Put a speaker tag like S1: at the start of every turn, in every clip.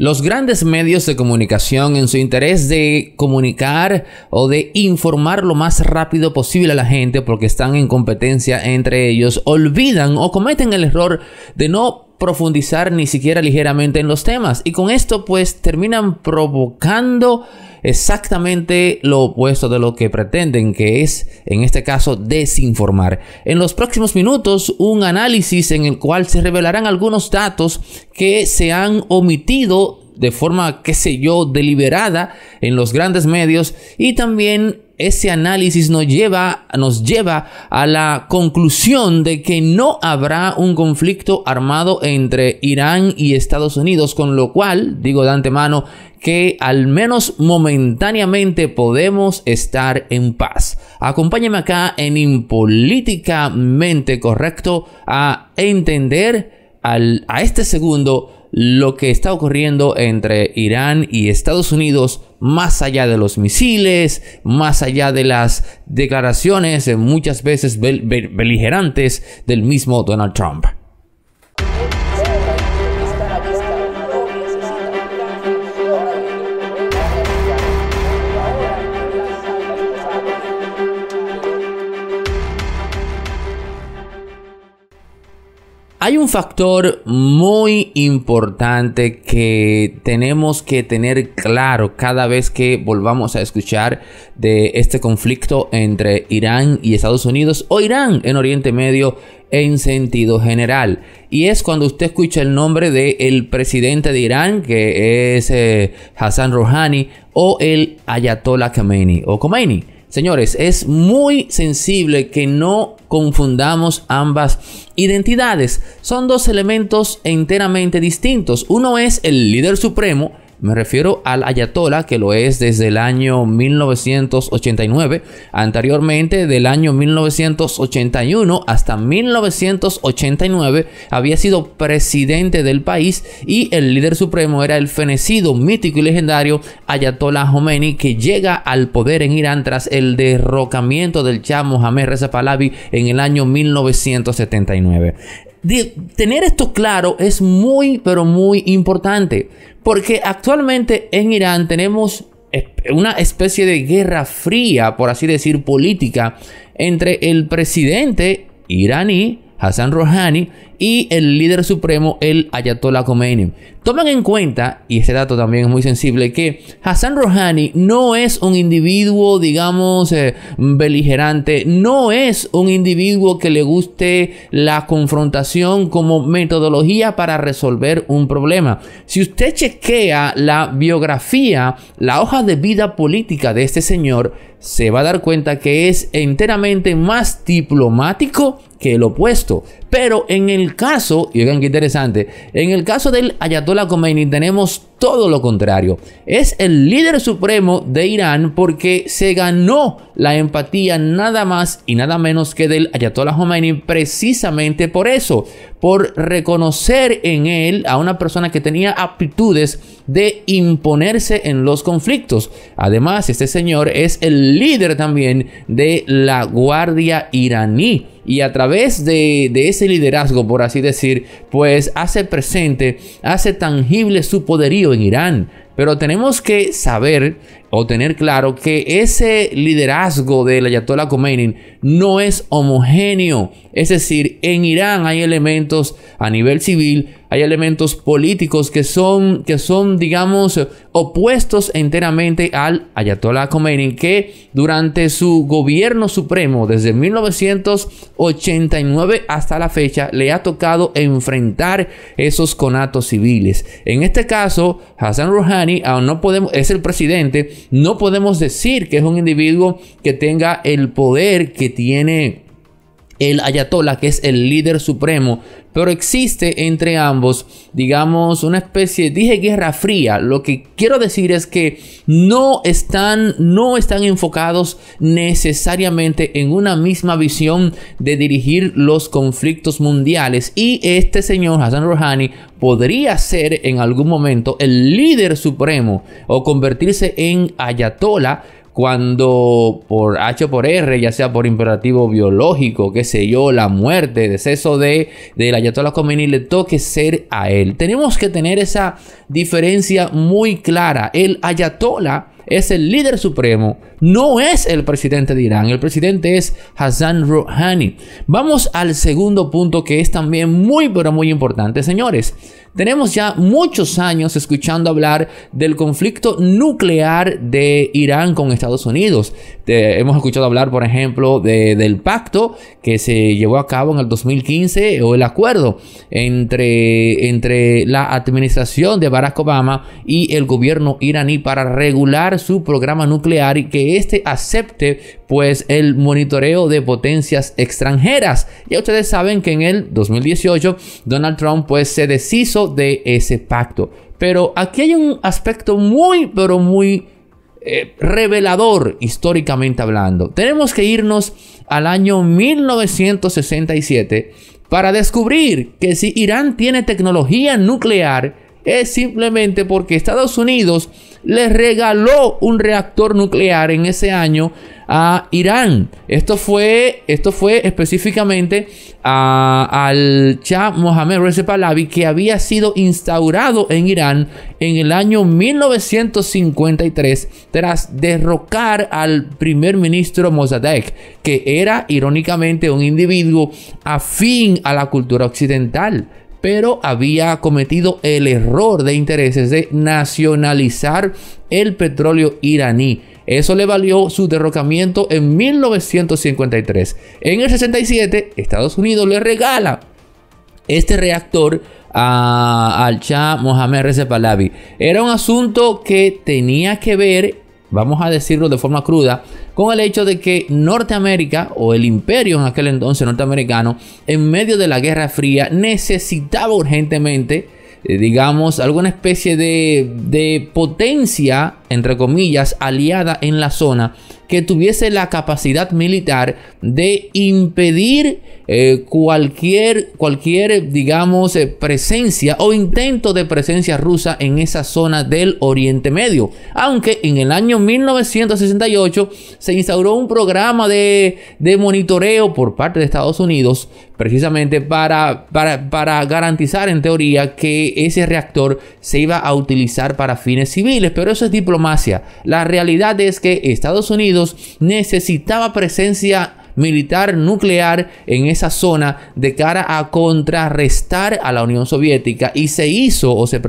S1: Los grandes medios de comunicación en su interés de comunicar o de informar lo más rápido posible a la gente porque están en competencia entre ellos, olvidan o cometen el error de no profundizar ni siquiera ligeramente en los temas. Y con esto pues terminan provocando exactamente lo opuesto de lo que pretenden, que es en este caso desinformar. En los próximos minutos un análisis en el cual se revelarán algunos datos que se han omitido de forma, qué sé yo, deliberada en los grandes medios y también ese análisis nos lleva, nos lleva a la conclusión de que no habrá un conflicto armado entre Irán y Estados Unidos, con lo cual, digo de antemano, que al menos momentáneamente podemos estar en paz. Acompáñame acá en Impolíticamente Correcto a entender al, a este segundo lo que está ocurriendo entre Irán y Estados Unidos, más allá de los misiles, más allá de las declaraciones eh, muchas veces beligerantes del mismo Donald Trump. un factor muy importante que tenemos que tener claro cada vez que volvamos a escuchar de este conflicto entre Irán y Estados Unidos o Irán en Oriente Medio en sentido general. Y es cuando usted escucha el nombre del presidente de Irán, que es eh, Hassan Rouhani, o el Ayatollah Khamenei o Khomeini Señores, es muy sensible que no confundamos ambas identidades. Son dos elementos enteramente distintos. Uno es el líder supremo me refiero al Ayatollah que lo es desde el año 1989, anteriormente del año 1981 hasta 1989 había sido presidente del país y el líder supremo era el fenecido, mítico y legendario Ayatollah Khomeini, que llega al poder en Irán tras el derrocamiento del Shah Mohamed Reza Pahlavi en el año 1979 tener esto claro es muy, pero muy importante, porque actualmente en Irán tenemos una especie de guerra fría, por así decir, política entre el presidente iraní Hassan Rouhani y el líder supremo, el Ayatollah Khomeini. Tomen en cuenta, y este dato también es muy sensible, que Hassan Rouhani no es un individuo, digamos, eh, beligerante, no es un individuo que le guste la confrontación como metodología para resolver un problema. Si usted chequea la biografía, la hoja de vida política de este señor, se va a dar cuenta que es enteramente más diplomático que el opuesto. Pero en el caso, y oigan qué interesante, en el caso del Ayatollah Khomeini tenemos todo lo contrario. Es el líder supremo de Irán porque se ganó la empatía nada más y nada menos que del Ayatollah Khomeini precisamente por eso, por reconocer en él a una persona que tenía aptitudes de imponerse en los conflictos. Además, este señor es el líder también de la Guardia iraní y a través de, de, ese liderazgo, por así decir, pues hace presente, hace tangible su poderío en Irán, pero tenemos que saber o tener claro que ese liderazgo del Ayatollah Khomeini no es homogéneo. Es decir, en Irán hay elementos a nivel civil, hay elementos políticos que son, que son digamos, opuestos enteramente al Ayatollah Khomeini, que durante su gobierno supremo, desde 1989 hasta la fecha, le ha tocado enfrentar esos conatos civiles. En este caso, Hassan Rouhani, aún no podemos, es el presidente, no podemos decir que es un individuo que tenga el poder que tiene el ayatollah, que es el líder supremo, pero existe entre ambos, digamos, una especie, dije guerra fría, lo que quiero decir es que no están, no están enfocados necesariamente en una misma visión de dirigir los conflictos mundiales y este señor Hassan Rouhani podría ser en algún momento el líder supremo o convertirse en ayatollah cuando por H o por R, ya sea por imperativo biológico, que sé yo, la muerte, deceso de, de la Ayatollah Khomeini, le toque ser a él. Tenemos que tener esa diferencia muy clara. El Ayatollah es el líder supremo no es el presidente de Irán, el presidente es Hassan Rouhani. Vamos al segundo punto que es también muy pero muy importante, señores. Tenemos ya muchos años escuchando hablar del conflicto nuclear de Irán con Estados Unidos. hemos escuchado hablar, por ejemplo, del pacto que se llevó a cabo en el 2015 o el acuerdo entre, entre la administración de Barack Obama y el gobierno iraní para regular su programa nuclear y que este acepte pues el monitoreo de potencias extranjeras. y ustedes saben que en el 2018 Donald Trump pues se deshizo de ese pacto. Pero aquí hay un aspecto muy, pero muy eh, revelador históricamente hablando. Tenemos que irnos al año 1967 para descubrir que si Irán tiene tecnología nuclear, es simplemente porque Estados Unidos le regaló un reactor nuclear en ese año a Irán. Esto fue, esto fue específicamente al Shah Mohammed Reza Pahlavi que había sido instaurado en Irán en el año 1953 tras derrocar al primer ministro Mossadegh, que era irónicamente un individuo afín a la cultura occidental pero había cometido el error de intereses de nacionalizar el petróleo iraní. Eso le valió su derrocamiento en 1953. En el 67, Estados Unidos le regala este reactor al Shah Mohammed Recep Pahlavi. Era un asunto que tenía que ver vamos a decirlo de forma cruda, con el hecho de que Norteamérica o el imperio en aquel entonces norteamericano, en medio de la Guerra Fría, necesitaba urgentemente, eh, digamos, alguna especie de, de potencia, entre comillas, aliada en la zona, que tuviese la capacidad militar de impedir eh, cualquier, cualquier, digamos, eh, presencia o intento de presencia rusa en esa zona del Oriente Medio. Aunque en el año 1968 se instauró un programa de, monitoreo por parte de Estados Unidos, precisamente para, para, para, garantizar en teoría que ese reactor se iba a utilizar para fines civiles, pero eso es diplomacia. La realidad es que Estados Unidos necesitaba presencia militar nuclear en esa zona de cara a contrarrestar a la Unión Soviética y se hizo o se,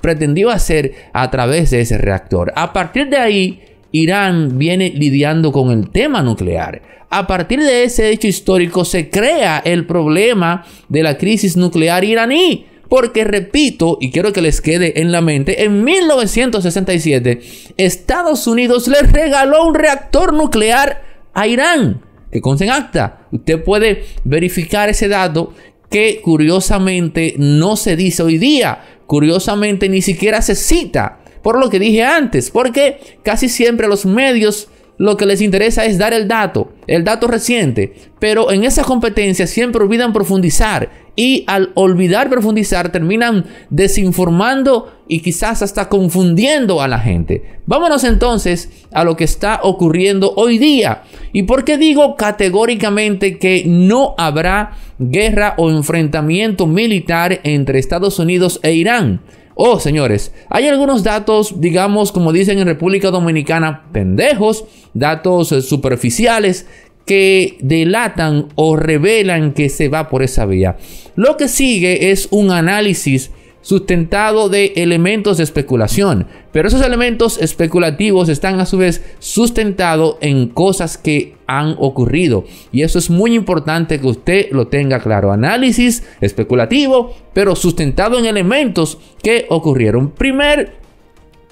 S1: pretendió hacer a través de ese reactor. A partir de ahí, Irán viene lidiando con el tema nuclear. A partir de ese hecho histórico se crea el problema de la crisis nuclear iraní. Porque repito, y quiero que les quede en la mente, en 1967 Estados Unidos le regaló un reactor nuclear a Irán, que consta en acta. Usted puede verificar ese dato que curiosamente no se dice hoy día, curiosamente ni siquiera se cita, por lo que dije antes, porque casi siempre los medios lo que les interesa es dar el dato, el dato reciente, pero en esa competencia siempre olvidan profundizar y al olvidar profundizar terminan desinformando y quizás hasta confundiendo a la gente. Vámonos entonces a lo que está ocurriendo hoy día. ¿Y por qué digo categóricamente que no habrá guerra o enfrentamiento militar entre Estados Unidos e Irán? Oh, señores, hay algunos datos, digamos, como dicen en República Dominicana, pendejos, datos eh, superficiales que delatan o revelan que se va por esa vía. Lo que sigue es un análisis sustentado de elementos de especulación, pero esos elementos especulativos están a su vez sustentados en cosas que han ocurrido y eso es muy importante que usted lo tenga claro. Análisis especulativo, pero sustentado en elementos que ocurrieron. Primer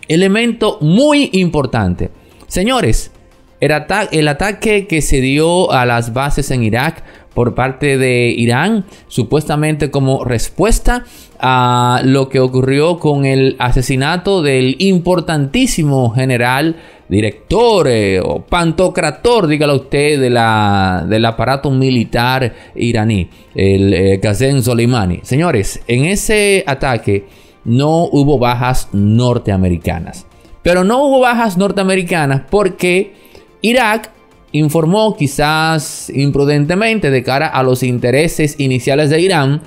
S1: elemento muy importante. Señores, el, ataque que se dio a las bases en Irak por parte de Irán, supuestamente como respuesta a lo que ocurrió con el asesinato del importantísimo general, director eh, o pantocrator, dígalo usted, del aparato militar iraní, el eh, Qasem Soleimani. Señores, en ese ataque no hubo bajas norteamericanas. Pero no hubo bajas norteamericanas porque Irak informó quizás imprudentemente de cara a los intereses iniciales de Irán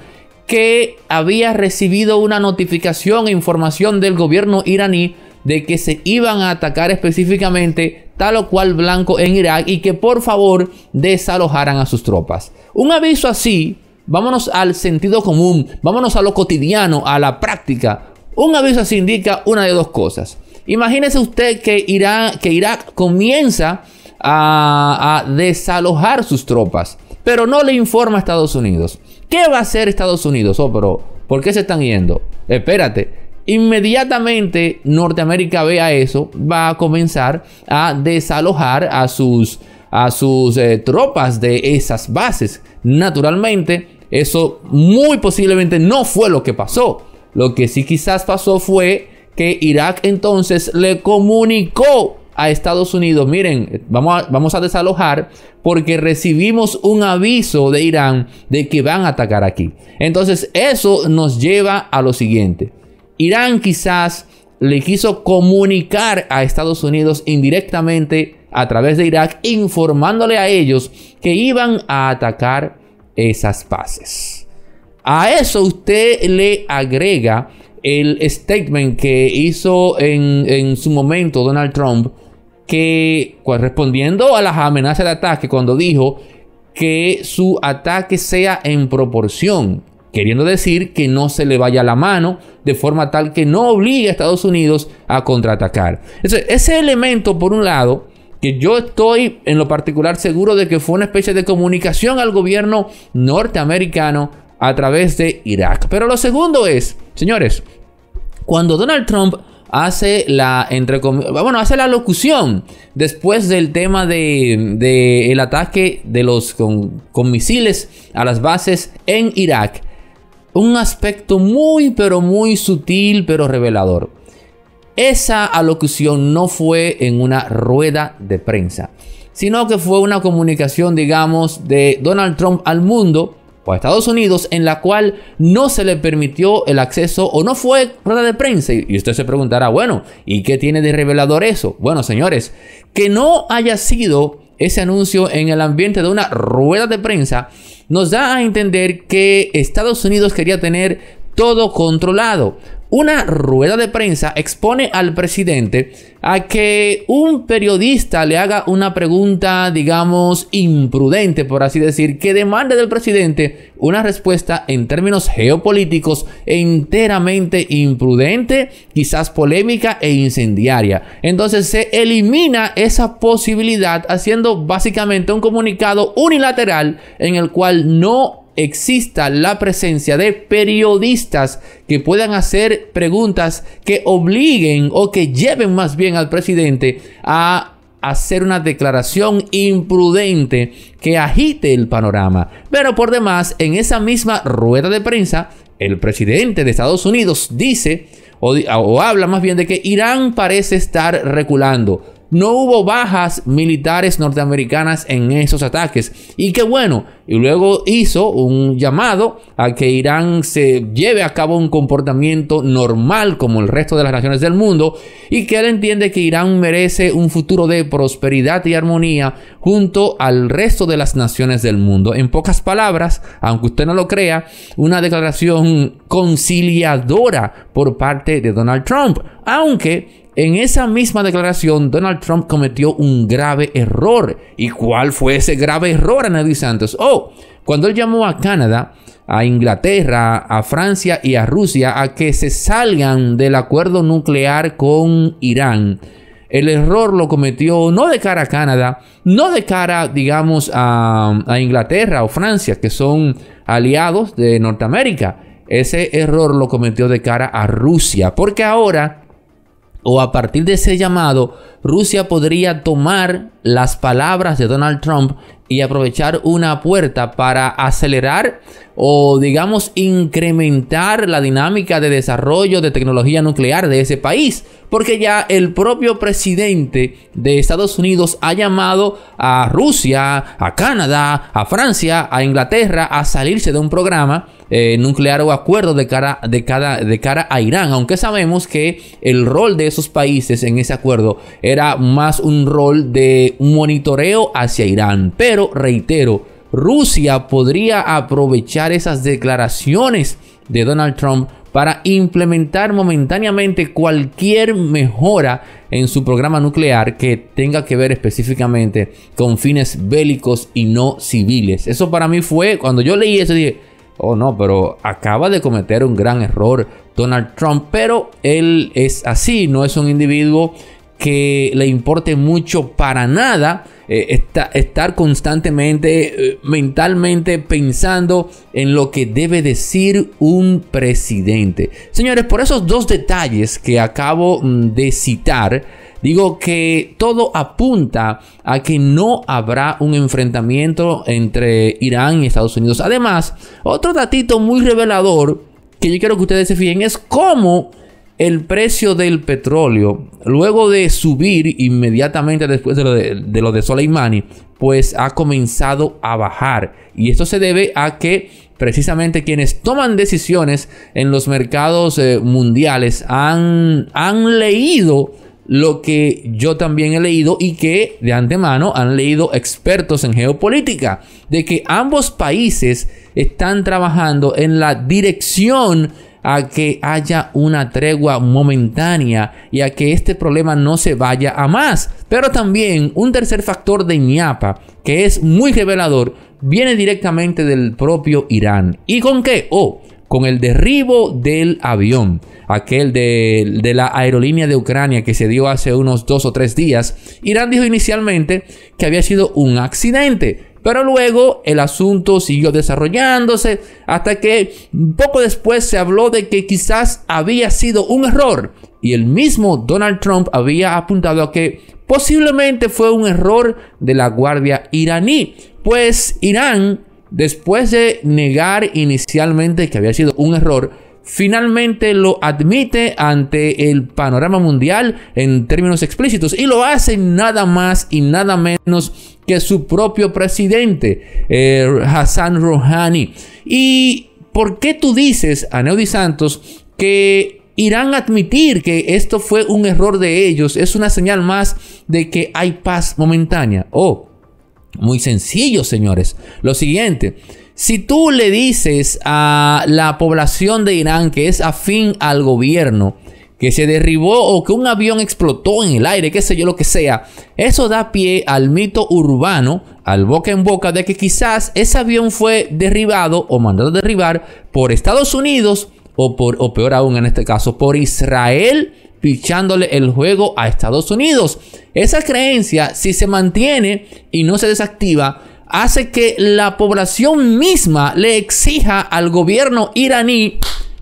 S1: que había recibido una notificación e información del gobierno iraní de que se iban a atacar específicamente tal o cual blanco en Irak y que por favor desalojaran a sus tropas. Un aviso así, vámonos al sentido común, vámonos a lo cotidiano, a la práctica. Un aviso así indica una de dos cosas. Imagínese usted que Irak, comienza a, desalojar sus tropas, pero no le informa a Estados Unidos. ¿Qué va a hacer Estados Unidos? Oh, pero ¿por qué se están yendo? Espérate, Inmediatamente Norteamérica vea eso, va a comenzar a desalojar a sus, a sus eh, tropas de esas bases. Naturalmente, eso muy posiblemente no fue lo que pasó. Lo que sí quizás pasó fue que Irak entonces le comunicó a Estados Unidos, miren, vamos a, vamos a desalojar porque recibimos un aviso de Irán de que van a atacar aquí. Entonces eso nos lleva a lo siguiente. Irán quizás le quiso comunicar a Estados Unidos indirectamente a través de Irak, informándole a ellos que iban a atacar esas bases. A eso usted le agrega el statement que hizo en, su momento Donald Trump, que correspondiendo pues, a las amenazas de ataque, cuando dijo que su ataque sea en proporción, queriendo decir que no se le vaya la mano de forma tal que no obligue a Estados Unidos a contraatacar. ese elemento, por un lado, que yo estoy en lo particular seguro de que fue una especie de comunicación al gobierno norteamericano a través de Irak. Pero lo segundo es, señores, cuando Donald Trump hace la entre bueno, hace la locución después del tema de, ataque de los con, con misiles a las bases en Irak. Un aspecto muy pero muy sutil pero revelador. Esa alocución no fue en una rueda de prensa, sino que fue una comunicación, digamos, de Donald Trump al mundo a Estados Unidos en la cual no se le permitió el acceso o no fue rueda de prensa. Y usted se preguntará, bueno, ¿y qué tiene de revelador eso? Bueno, señores, que no haya sido ese anuncio en el ambiente de una rueda de prensa nos da a entender que Estados Unidos quería tener todo controlado. Una rueda de prensa expone al presidente a que un periodista le haga una pregunta, digamos, imprudente, por así decir, que demande del presidente una respuesta en términos geopolíticos enteramente imprudente, quizás polémica e incendiaria. Entonces se elimina esa posibilidad haciendo básicamente un comunicado unilateral en el cual no exista la presencia de periodistas que puedan hacer preguntas que obliguen o que lleven más bien al presidente a hacer una declaración imprudente que agite el panorama. Pero por demás, en esa misma rueda de prensa, el presidente de Estados Unidos dice, o, habla más bien de que Irán parece estar reculando no hubo bajas militares norteamericanas en esos ataques. Y qué bueno, y luego hizo un llamado a que Irán se lleve a cabo un comportamiento normal como el resto de las naciones del mundo y que él entiende que Irán merece un futuro de prosperidad y armonía junto al resto de las naciones del mundo. En pocas palabras, aunque usted no lo crea, una declaración conciliadora por parte de Donald Trump, aunque en esa misma declaración, Donald Trump cometió un grave error. ¿Y cuál fue ese grave error, Andy Santos? Oh, cuando él llamó a Canadá, a Inglaterra, a Francia y a Rusia a que se salgan del acuerdo nuclear con Irán. El error lo cometió no de cara a Canadá, no de cara, digamos, a Inglaterra o Francia, que son aliados de Norteamérica. Ese error lo cometió de cara a Rusia, porque ahora o a partir de ese llamado, Rusia podría tomar las palabras de Donald Trump y aprovechar una puerta para acelerar o digamos incrementar la dinámica de desarrollo de tecnología nuclear de ese país, porque ya el propio presidente de Estados Unidos ha llamado a Rusia, a Canadá, a Francia, a Inglaterra a salirse de un programa eh, nuclear o acuerdo de cara, de, cada, cara a Irán, aunque sabemos que el rol de esos países en ese acuerdo era más un rol de un monitoreo hacia Irán, pero, reitero, Rusia podría aprovechar esas declaraciones de Donald Trump para implementar momentáneamente cualquier mejora en su programa nuclear que tenga que ver específicamente con fines bélicos y no civiles. Eso para mí fue, cuando yo leí eso dije, oh no, pero acaba de cometer un gran error Donald Trump, pero él es así, no es un individuo que le importe mucho para nada eh, estar constantemente eh, mentalmente pensando en lo que debe decir un presidente. Señores, por esos dos detalles que acabo mm, de citar, digo que todo apunta a que no habrá un enfrentamiento entre Irán y Estados Unidos. Además, otro datito muy revelador que yo quiero que ustedes se fijen es cómo el precio del petróleo, luego de subir inmediatamente después de lo de, Soleimani, pues ha comenzado a bajar. Y esto se debe a que precisamente quienes toman decisiones en los mercados eh, mundiales han leído lo que yo también he leído y que de antemano han leído expertos en geopolítica, de que ambos países están trabajando en la dirección a que haya una tregua momentánea y a que este problema no se vaya a más. Pero también un tercer factor de ñapa que es muy revelador viene directamente del propio Irán. ¿Y con qué? Oh, con el derribo del avión, aquel de, de, la aerolínea de Ucrania que se dio hace unos dos o tres días, Irán dijo inicialmente que había sido un accidente. Pero luego el asunto siguió desarrollándose hasta que poco después se habló de que quizás había sido un error y el mismo Donald Trump había apuntado a que posiblemente fue un error de la Guardia iraní, pues Irán, después de negar inicialmente que había sido un error, finalmente lo admite ante el panorama mundial en términos explícitos y lo hace nada más y nada menos que su propio presidente, eh, Hassan Rouhani. ¿Y por qué tú dices, a Santos, que irán a admitir que esto fue un error de ellos? Es una señal más de que hay paz momentánea. Oh, muy sencillo, señores. Lo siguiente. Si tú le dices a la población de Irán que es afín al gobierno, que se derribó o que un avión explotó en el aire, qué sé yo, lo que sea, eso da pie al mito urbano, al boca en boca, de que quizás ese avión fue derribado o mandado a derribar por Estados Unidos o, por, o peor aún en este caso, por Israel pichándole el juego a Estados Unidos. Esa creencia, si se mantiene y no se desactiva, hace que la población misma le exija al gobierno iraní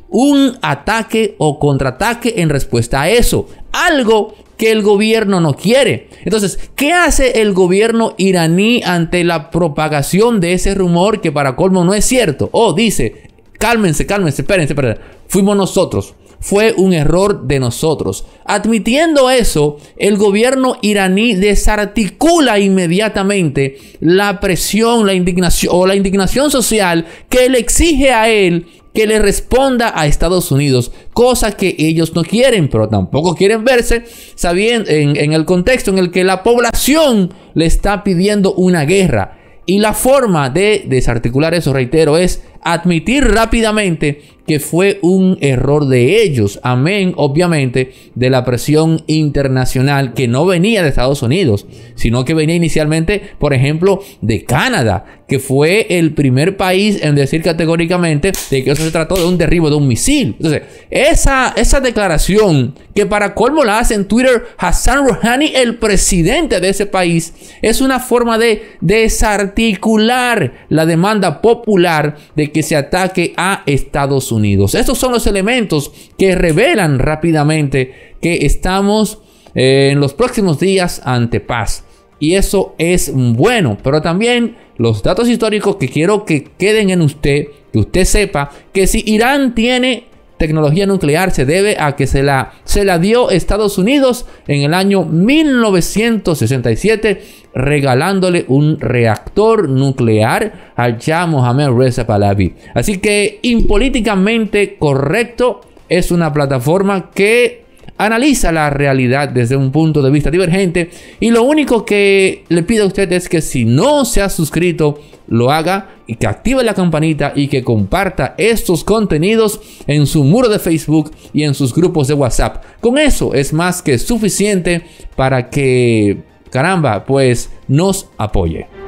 S1: un ataque o contraataque en respuesta a eso. Algo que el gobierno no quiere. Entonces, ¿qué hace el gobierno iraní ante la propagación de ese rumor que para colmo no es cierto? O oh, dice, cálmense, cálmense, espérense, espérense. Fuimos nosotros fue un error de nosotros. Admitiendo eso, el gobierno iraní desarticula inmediatamente la presión, la indignación o la indignación social que le exige a él que le responda a Estados Unidos, cosa que ellos no quieren, pero tampoco quieren verse sabiendo en, en, el contexto en el que la población le está pidiendo una guerra. Y la forma de desarticular eso, reitero, es admitir rápidamente que fue un error de ellos. Amén, obviamente, de la presión internacional que no venía de Estados Unidos, sino que venía inicialmente, por ejemplo, de Canadá, que fue el primer país en decir categóricamente de que eso se trató de un derribo de un misil. Entonces, esa, esa declaración que para colmo la hace en Twitter Hassan Rouhani, el presidente de ese país, es una forma de desarticular la demanda popular de que se ataque a Estados Unidos. Unidos. Estos son los elementos que revelan rápidamente que estamos eh, en los próximos días ante paz. Y eso es bueno, pero también los datos históricos que quiero que queden en usted, que usted sepa que si Irán tiene tecnología nuclear se debe a que se la, se la dio Estados Unidos en el año 1967 regalándole un reactor nuclear al Shah Mohammed Reza Pahlavi. Así que impolíticamente correcto es una plataforma que analiza la realidad desde un punto de vista divergente y lo único que le pido a usted es que si no se ha suscrito, lo haga y que active la campanita y que comparta estos contenidos en su muro de Facebook y en sus grupos de WhatsApp. Con eso es más que suficiente para que, caramba, pues nos apoye.